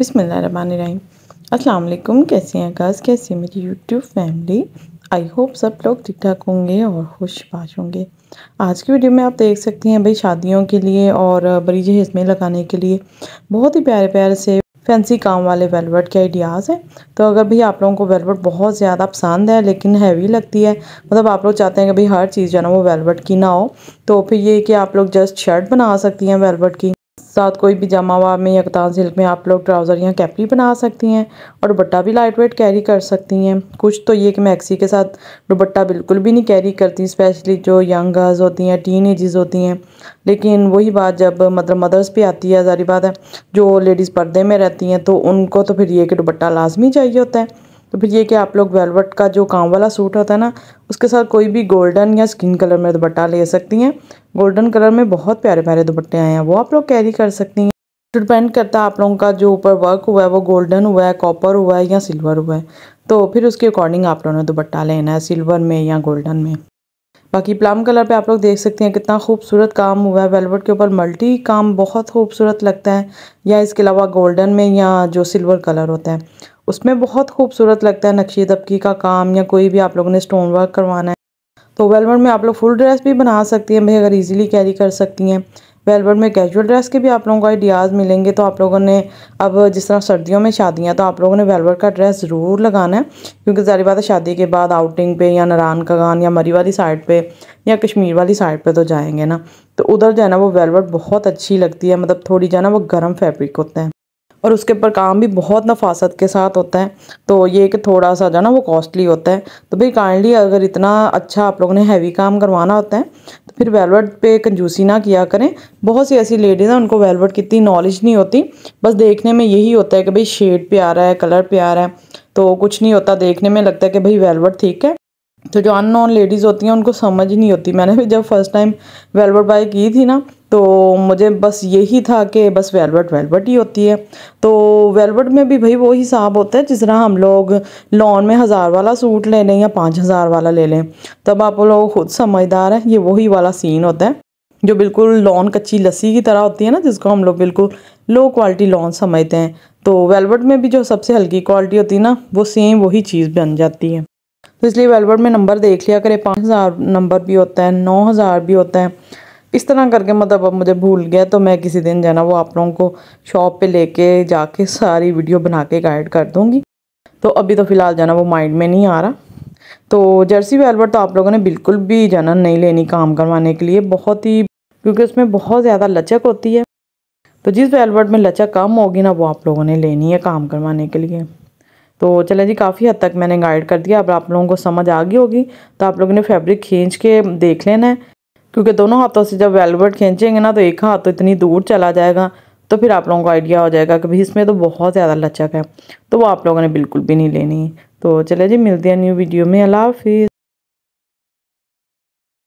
बिसमीम वालेकुम कैसे हैं आकाश कैसे मेरी यूट्यूब फैमिली आई होप सब लोग ठीक ठाक होंगे और खुशबाश होंगे आज की वीडियो में आप देख सकते हैं भाई शादियों के लिए और बड़ी जहेज में लगाने के लिए बहुत ही प्यारे प्यारे से फैंसी काम वाले वेलवेट के आइडियाज़ हैं तो अगर भी आप लोगों को वेलवेट बहुत ज़्यादा पसंद है लेकिन हैवी लगती है मतलब आप लोग चाहते हैं कि भाई हर चीज़ जो है ना वो वेलवेट की ना हो तो फिर ये कि आप लोग जस्ट शर्ट बना सकती हैं वेलवेट की साथ कोई भी जमा हुआ में या कतान सिल्क में आप लोग ट्राउज़र या कैपरी बना सकती हैं और दुबट्टा भी लाइट वेट कैरी कर सकती हैं कुछ तो ये कि मैक्सी e के साथ दुबट्टा बिल्कुल भी नहीं कैरी करती स्पेशली जो यंग गर्ल्स होती हैं टीन एजेस होती हैं लेकिन वही बात जब मतलब मदर्स पर आती है जारी बात है जो लेडीज़ पर्दे में रहती हैं तो उनको तो फिर ये कि दुबट्टा लाजमी चाहिए होता है तो फिर ये कि आप लोग वेलवेट का जो काम वाला सूट होता है ना उसके साथ कोई भी गोल्डन या स्किन कलर में दुपट्टा ले सकती हैं गोल्डन कलर में बहुत प्यारे प्यारे दुपट्टे आए हैं वो आप लोग कैरी कर सकती हैं डिपेंड करता है आप लोगों का जो ऊपर वर्क हुआ है वो गोल्डन हुआ है कॉपर हुआ है या सिल्वर हुआ है तो फिर उसके अकॉर्डिंग आप लोगों ने दुपट्टा लेना है सिल्वर में या गोल्डन में बाकी प्लम कलर पे आप लोग देख सकते हैं कितना खूबसूरत काम हुआ है वेलवेट के ऊपर मल्टी काम बहुत खूबसूरत लगता है या इसके अलावा गोल्डन में या जो सिल्वर कलर होता है उसमें बहुत खूबसूरत लगता है नक्शी दबकी का काम या कोई भी आप लोगों ने स्टोन वर्क करवाना है तो वेलवर्ड में आप लोग फुल ड्रेस भी बना सकती हैं भाई अगर ईजिली कैरी कर सकती हैं वेलवर्ड में कैजुअल ड्रेस के भी आप लोगों को आइडियाज़ मिलेंगे तो आप लोगों ने अब जिस तरह सर्दियों में शादियाँ तो आप लोगों ने वेलवर्ड का ड्रेस ज़रूर लगाना है क्योंकि ज़ारी बात है शादी के बाद आउटिंग पे या नारायण कागान या मरी वाली साइड पे या कश्मीर वाली साइड पे तो जाएंगे ना तो उधर जो है ना वो वेलवर्ड बहुत अच्छी लगती है मतलब थोड़ी जो है ना वो गर्म फैब्रिक होते हैं और उसके ऊपर काम भी बहुत नफासत के साथ होता है तो ये कि थोड़ा सा जो है ना वो कॉस्टली होता है तो भाई काइंडली अगर इतना अच्छा आप लोगों ने हैवी काम करवाना होता है तो फिर वेलवेट पे कंजूसी ना किया करें बहुत सी ऐसी लेडीज़ हैं उनको वेलवेट की इतनी नॉलेज नहीं होती बस देखने में यही होता है कि भाई शेड प्यारा है कलर प्यारा है तो कुछ नहीं होता देखने में लगता है कि भाई वेलवेट ठीक है तो जो अन लेडीज़ होती हैं उनको समझ ही नहीं होती मैंने भी जब फर्स्ट टाइम वेलवेट बाई की थी ना तो मुझे बस यही था कि बस वेलवेट वेलवेट ही होती है तो वेलवेट में भी भाई वो हिसाब होता है जिस तरह हम लोग लॉन में हज़ार वाला सूट ले लें या पाँच हज़ार वाला ले लें तब आप लोग खुद समझदार हैं ये वही वाला सीन होता है जो बिल्कुल लॉन कच्ची लस्सी की तरह होती है ना जिसको हम लोग बिल्कुल लो क्वालिटी लॉन समझते हैं तो वेलवेट में भी जो सबसे हल्की क्वालिटी होती है ना वो सेम वही चीज़ बन जाती है तो इसलिए वेलवेट में नंबर देख लिया करें पाँच हज़ार नंबर भी होता है नौ हज़ार भी होता है इस तरह करके मतलब अब मुझे भूल गया तो मैं किसी दिन जाना वो आप लोगों को शॉप पे लेके जाके सारी वीडियो बना के गाइड कर दूँगी तो अभी तो फ़िलहाल जाना वो माइंड में नहीं आ रहा तो जर्सी वेलवर्ट तो आप लोगों ने बिल्कुल भी जाना नहीं लेनी काम करवाने के लिए बहुत ही क्योंकि उसमें बहुत ज़्यादा लचक होती है तो जिस वेलवर्ट में लचक कम होगी ना वो आप लोगों ने लेनी है काम करवाने के लिए तो चले जी काफ़ी हद तक मैंने गाइड कर दिया अब आप लोगों को समझ आ गई होगी तो आप लोगों ने फैब्रिक खींच के देख लेना है क्योंकि दोनों हाथों से जब वेलवेट खींचेंगे ना तो एक हाथ तो इतनी दूर चला जाएगा तो फिर आप लोगों को आइडिया हो जाएगा कि भाई इसमें तो बहुत ज़्यादा लचक है तो वो आप लोगों ने बिल्कुल भी नहीं लेनी तो चले जी मिलते हैं न्यू वीडियो में अला हाफिज़